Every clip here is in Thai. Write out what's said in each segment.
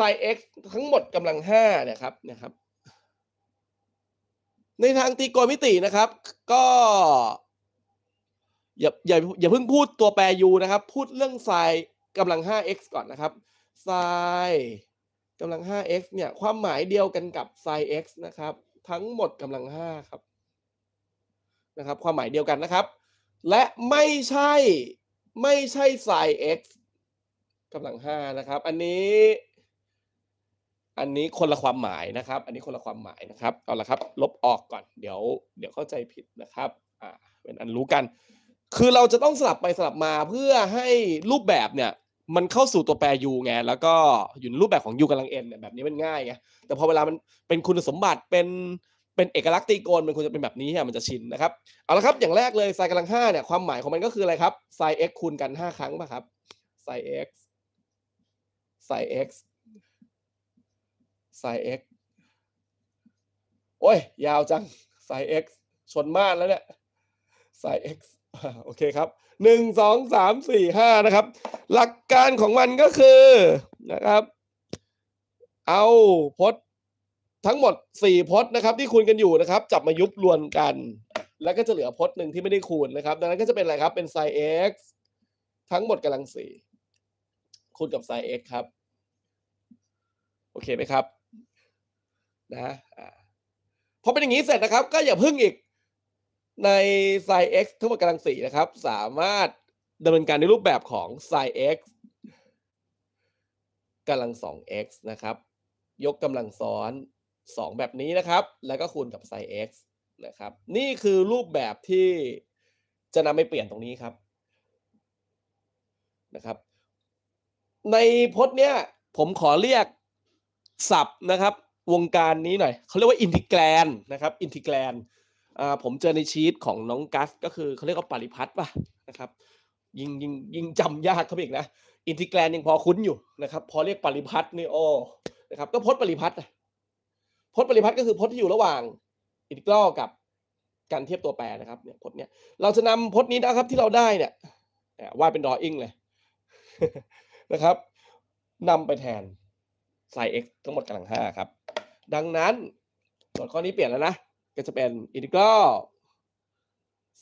ไซเอ็กทั้งหมดกำลังห้านะครับนะครับในทางตีโกณมิตินะครับก็อย่าอย่าอย่าเพิ่งพูดตัวแปร u นะครับพูดเรื่องไซกำลัง 5x ก่อนนะครับไซกำลัง 5x เนี่ยความหมายเดียวกันกับไซ x นะครับทั้งหมดกำลัง5ครับนะครับ ความหมายเดียวกันนะครับและไม่ใช่ไม่ใช่ไซ x กำลัง 5นะครับอันนี้อันนี้คนละความหมายนะครับ อันนี้คนละความหมายนะครับ เอาละครับลบออกก่อน เดี๋ยว เดี๋ยวเข้าใจผิดนะครับอ่าเป็นอันรู้กัน คือเราจะต้องสลับไปสลับมาเพื่อให้รูปแบบเนี่ยมันเข้าสู่ตัวแปร u ไง แล้วก็อยู่ในรูปแบบของ u กำลัง n เนี่ยแบบนี้มันง่ายไง แต่พอเวลามันเป็นคุณสมบัติเป็นเป็นเอกลักษณ์ตีโกนมันควรจะเป็นแบบนี้ฮะมันจะชินนะครับ เอาละครับ อย่างแรกเลยไซกำลัง5เนี่ยความหมายของมันก็คืออะไรครับไซ x คูณกัน 5 ครั้งป่ะครับไซ x ไซ x ไซเอ็กโอ้ยยาวจังไซเอ็กชนม่านแล้วเนี่ยไซเอ็กโอเคครับหนึ่งสองสามสี่ห้านะครับ หลักการของมันก็คือนะครับ เอาพจน์ทั้งหมดสี่พจน์นะครับ ที่คูณกันอยู่นะครับ จับมายุบรวมกัน แล้วก็จะเหลือพจน์หนึ่งที่ไม่ได้คูณนะครับ ดังนั้นก็จะเป็นอะไรครับเป็นไซเอ็กทั้งหมดกำลังสี่คูณกับไซเอ็กครับโอเคไหมครับนะพอเป็นอย่างนี้เสร็จนะครับ ก็อย่าพึ่งอีกในไซเอ็กซ์ทั้งหมดกำลังสีนะครับสามารถดำเนินการในรูปแบบของไซเอ็กซ์กำลังสองเอ็กซ์นะครับยกกำลังซ้อนสองแบบนี้นะครับ แล้วก็คูณกับไซเอ็กซ์นะครับ นี่คือรูปแบบที่จะนำไปเปลี่ยนตรงนี้ครับนะครับ ในพจน์เนี้ยผมขอเรียกศัพท์นะครับวงการนี้หน่อยเขาเรียกว่าอินทิแกรนนะครับอินทิแกรนผมเจอในชีตของน้องกัส ก็คือเขาเรียกว่าปริพัฒน์ป่ะนะครับ ยิงยิงยิงจำยากเขาอีกนะอินทิแกรนยังพอคุ้นอยู่นะครับ พอเรียกปริพัฒน์นี่โอ้นะครับ ก็พจน์ปริพัฒน์พจน์ปริพัฒน์ก็คือพจน์ที่อยู่ระหว่าง อินทิกรัลกับการเทียบตัวแปรนะครับ เนี่ยพจน์เนี่ยเราจะนำพจน์นี้นะครับที่เราได้เนี่ยวาดเป็นดออิงเลยนะครับนำไปแทนไซ็กซ x ทั้งหมดกำลังห้าครับดังนั้นโจทย์ข้อนี้เปลี่ยนแล้วนะก็จะเป็นอินทิกรัล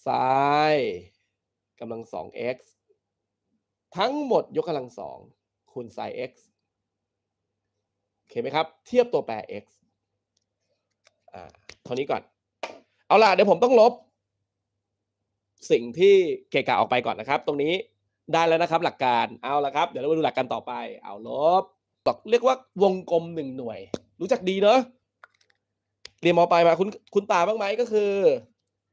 ไซน์กำลัง 2x ทั้งหมดยกกำลัง2คูณไซน์ x โอเคไหมครับเทียบตัวแปร x อ่าเท่านี้ก่อน เอาล่ะเดี๋ยวผมต้องลบ สิ่งที่เกะกะออกไปก่อนนะครับ ตรงนี้ได้แล้วนะครับหลักการ เอาละครับ เดี๋ยวเรามาดูหลักการต่อไป เอาลบเรียกว่าวงกลมหนึ่งหน่วยรู้จักดีเนอะเรียนมปลายมาคุณคุณตาบ้างไหมก็คือ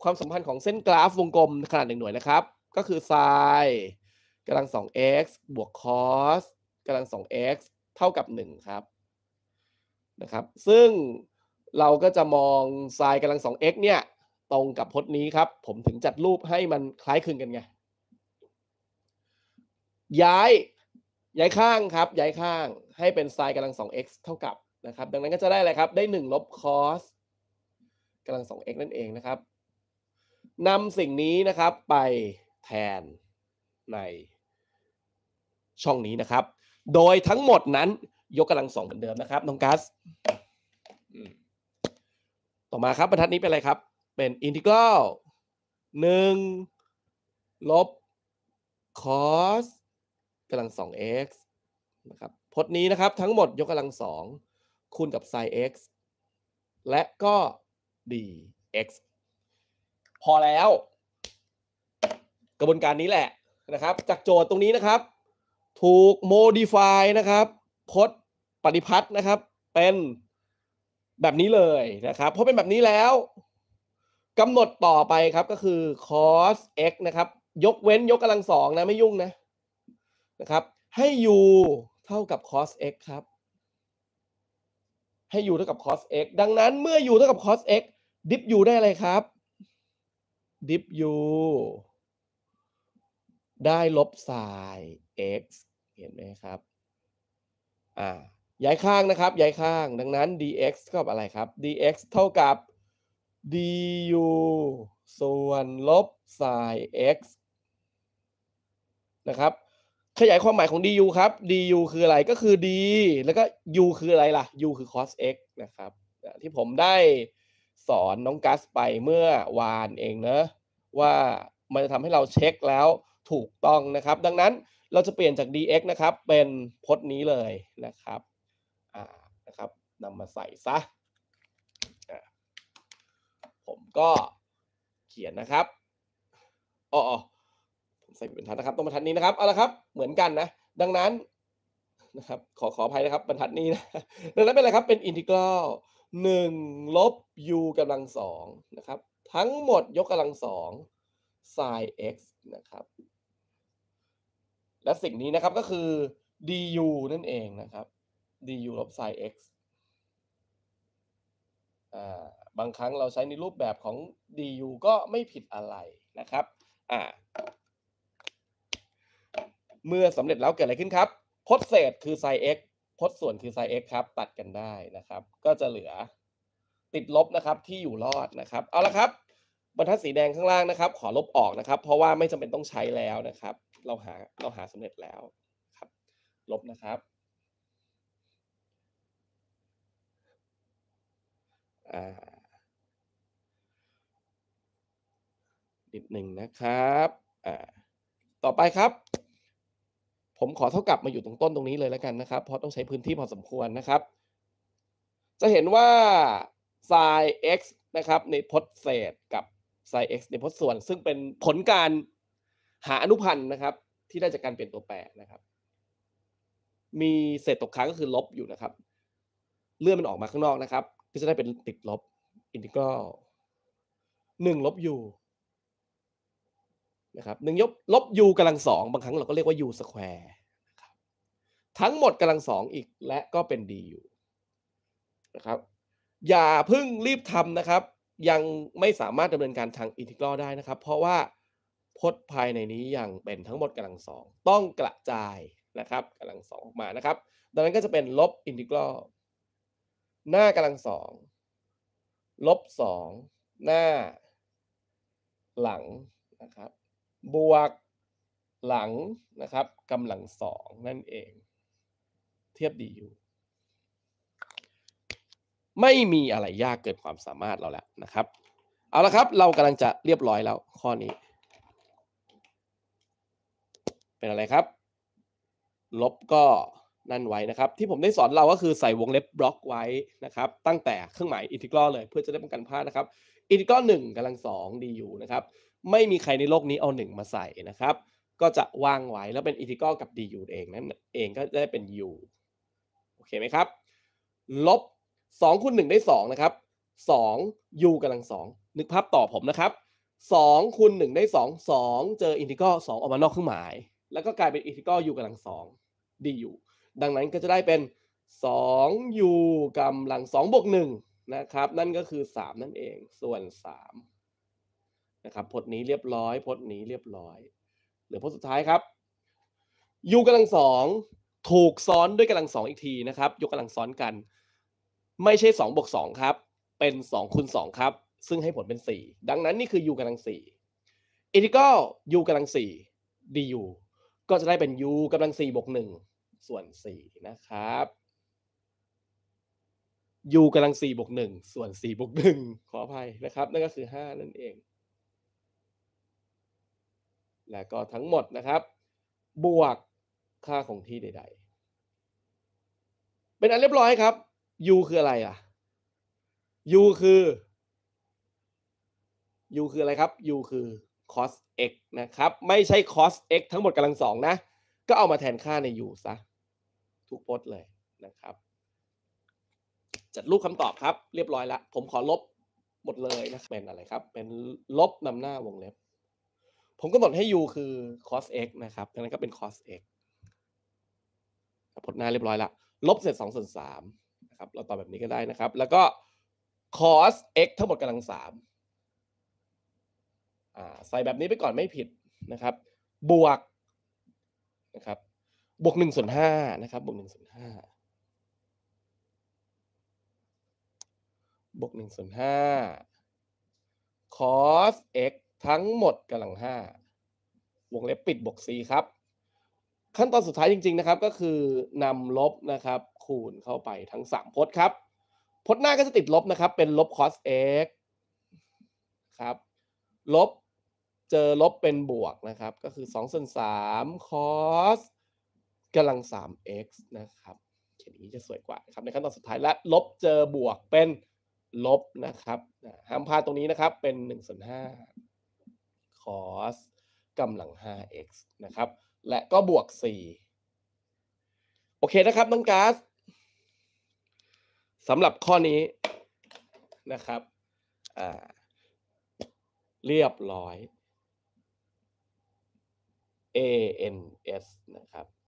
ความสัมพันธ์ของเส้นกราฟวงกลมขนาดหนึ่งหน่วยนะครับ ก็คือไซน์กำลังสอง x บวกคอสกำลังสอง x เท่ากับหนึ่งครับนะครับซึ่งเราก็จะมองไซน์กำลังสอง x เนี่ยตรงกับพจน์นี้ครับ ผมถึงจัดรูปให้มันคล้ายคลึงกันไงย้ายย้ายข้างครับย้ายข้างให้เป็นไซน์กำลังสอง x เท่ากับนะครับ ดังนั้นก็จะได้ อะไร ครับได้1ลบคอสกำลัง 2x นั่นเองนะครับนำสิ่งนี้นะครับไปแทนในช่องนี้นะครับ โดยทั้งหมดนั้นยกกำลังสองเหมือนเดิมนะครับน้องกัสต่อมา ครับบรรทัดนี้ เป็น อะไร ครับ เป็นอินทิกรัลหนึ่งลบคอสกำลังสอง x นะ ครับพจน์นี้ นะ ครับ ทั้งหมดยกกำลังสองคูณกับ sin x และก็ dx พอแล้ว กระบวนการนี้แหละนะครับ จากโจทย์ตรงนี้นะครับ ถูก modify นะครับพดปฏิพัทธ์นะครับเป็นแบบนี้เลยนะครับเพราะเป็นแบบนี้แล้วกำหนดต่อไปครับก็คือ cos x นะครับ ยกเว้นยกกำลังสองนะไม่ยุ่งนะนะครับ ให้ u เท่ากับ cos x ครับให้ u เท่ากับ cos x ดังนั้นเมื่อ u เท่ากับ cos x ดิฟ u ได้อะไรครับ ดิฟ u ได้ลบไซน์ x เห็นไหมครับอ่าย้ายข้างนะครับ ย้ายข้างดังนั้น dx ก็อะไรครับ dx เท่ากับ du ส่วนลบไซน์ x นะครับขยายความหมายของ du ครับ du คืออะไรก็คือ d แล้วก็ u คืออะไรล่ะ u คือ cos x นะครับ ที่ผมได้สอนน้องกัสไปเมื่อวานเองเนะว่ามันจะทำให้เราเช็คแล้วถูกต้องนะครับ ดังนั้นเราจะเปลี่ยนจาก dx นะครับ เป็นพจน์นี้เลยนะครับอ่านะครับนำมาใส่ซะ ผมก็เขียนนะครับอ๋อใส่บรรทัดนะครับต้องบรรทัดนี้นะครับเอาละครับ เหมือนกันนะ ดังนั้นนะครับขอขออภัยนะครับบรรทัดนี้นะดังนั้นเป็นอะไรครับเป็น อินทิกรัลหนึ่งลบ u กำลังสองนะครับ ทั้งหมดยกกำลังสอง sin x นะครับ และสิ่งนี้นะครับ ก็คือ du นั่นเองนะครับ du ลบ sin x บางครั้งเราใช้ในรูปแบบของ du ก็ไม่ผิดอะไรนะครับอ่าเมื่อสำเร็จแล้วเกิดอะไรขึ้นครับ พดเศษคือไซเอ็กคดส่วนคือไซเอ็กครับ ตัดกันได้นะครับ ก็จะเหลือติดลบนะครับ ที่อยู่รอดนะครับ เอาละครับ บรรทัดสีแดงข้างล่างนะครับ ขอลบออกนะครับ เพราะว่าไม่จำเป็นต้องใช้แล้วนะครับเราหาเราหาสำเร็จแล้วครับ ลบนะครับนิดหนึ่งนะครับอ่าต่อไปครับผม ขอเท่ากับมาอยู่ตรงต้นตรงนี้เลยแล้วกันนะครับ เพราะต้องใช้พื้นที่พอสมควรนะครับ จะเห็นว่า s i ซ x นะครับ ในพจน์เศษกับ s i ซ x ในพจน์ส่วน ซึ่งเป็นผลการหาอนุพันธ์นะครับ ที่ได้จากการเปลี่ยนตัวแปรนะครับ มีเศษตกค้างก็คือลบอยู่นะครับเลื่อนมันออกมาข้างนอกนะครับก็จะได้เป็นติดลบ อินทิกรัลหนึ่ง ลบอยู่นะครับหนึ่งยบลบ u กำลังสองบางครั้งเราก็เรียกว่า u สแควร์ทั้งหมดกำลังสองอีกและก็เป็น du นะครับ อย่าเพิ่งรีบทำนะครับ ยังไม่สามารถดำเนินการทางอินทิกรัลได้นะครับ เพราะว่าพจน์ภายในนี้ยังเป็นทั้งหมดกำลังสอง ต้องกระจายนะครับ กำลังสองออกมานะครับ ดังนั้นก็จะเป็นลบอินทิกรัลหน้ากำลังสองลบสองหน้า หลังนะครับบวกหลังนะครับกำลังสองนั่นเอง เทียบดีอยู่ไม่มีอะไรยากเกินความสามารถเราแล้วนะครับเอาละครับเรากำลังจะเรียบร้อยแล้ว ข้อนี้ เป็นอะไรครับ ลบก็นั่นไว้นะครับ ที่ผมได้สอนเราก็คือใส่วงเล็บบล็อกไว้นะครับ ตั้งแต่เครื่องหมายอินทิกรัลเลยเพื่อจะได้ป้องกันพลาดนะครับอินทิกรัลหนึ่งกำลังสองดีอยู่นะครับไม่มีใครในโลกนี้เอาหนึ่งมาใส่นะครับ ก็จะวางไว้แล้วเป็นอินทิกรัลกับ du เองนั่นเองก็ได้เป็น u โอเคไหมครับลบ2คูณ1ได้ 2 นะครับ 2 u กำลัง2นึกภาพต่อผมนะครับ2คูณ1ได้ 2 2เจออินทิกรัล2ออกมานอกเครื่องหมาย แล้วก็กลายเป็นอินทิกรัล u กำลัง2 du ดังนั้นก็จะได้เป็น 2u กำลัง 2บวก1นะครับนั่นก็คือ 3 นั่นเอง ส่วน 3นะครับพจน์นี้เรียบร้อย พจน์นี้เรียบร้อยเหรือพจน์สุดท้ายครับยูกำลังสองถูกซ้อนด้วยกำลังสองอีกทีนะครับยกกำลังซ้อนกัน ไม่ใช่สองบวกสองครับ เป็นสองคูณสองครับซึ่งให้ผลเป็นสี่ดังนั้นนี่คือยูกำลังสี่อิทิกอลยูกำลังสี่ดียูก็จะได้เป็นยูกำลังสี่บวกหนึ่งส่วนสี่นะครับยูกาลังสี่บวกหนึ่งส่วนสี่บวกหนึ่งขออภัยนะครับนั่นก็คือห้านั่นเองและก็ทั้งหมดนะครับบวกค่าของที่ใดๆ เป็นอันเรียบร้อยครับ u คืออะไรอ่ะ u คือ u คืออะไรครับ u คือ cos x นะครับไม่ใช่ cos x ทั้งหมดกำลังสองนะก็เอามาแทนค่าใน u ซะทุกพจน์เลยนะครับจัดรูปคำตอบครับเรียบร้อยละผมขอลบหมดเลยนะเป็นอะไรครับเป็นลบนำหน้าวงเล็บผมก็หนดให้ u คือ cos x นะครับดังนั้นก็เป็น cos x ผลหน้าเรียบร้อยละ ลบเศษสองส่วนสามนะครับ เราตอบแบบนี้ก็ได้นะครับ แล้วก็ cos x ทั้งหมดกำลังสาม ใส่แบบนี้ไปก่อนไม่ผิดนะครับ บวกนะครับ บวกหนึ่งส่วนห้านะครับ บวกหนึ่งส่วนห้าบวกหนึ่งส่วนห้า cos x ทั้งหมดกำลังห้าวงเล็บปิดบวก c ครับ ขั้นตอนสุดท้ายจริงๆ นะครับก็คือนำลบนะครับคูณเข้าไปทั้ง 3 พจน์ครับ พจน์หน้าก็จะติดลบนะครับเป็นลบ cos x ครับลบเจอลบเป็นบวกนะครับก็คือ 2 ส่วน3 cos กำลัง 3x นะครับเขียนนี้จะสวยกว่าครับในขั้นตอนสุดท้ายและลบเจอบวกเป็นลบนะครับห้ามพลาดตรงนี้นะครับเป็น1ส่วน5 cos กำลัง 5x นะครับและก็บวก4โอเคนะครับน้องกาสสำหรับข้อนี้นะครับเรียบร้อย ANS นะครับ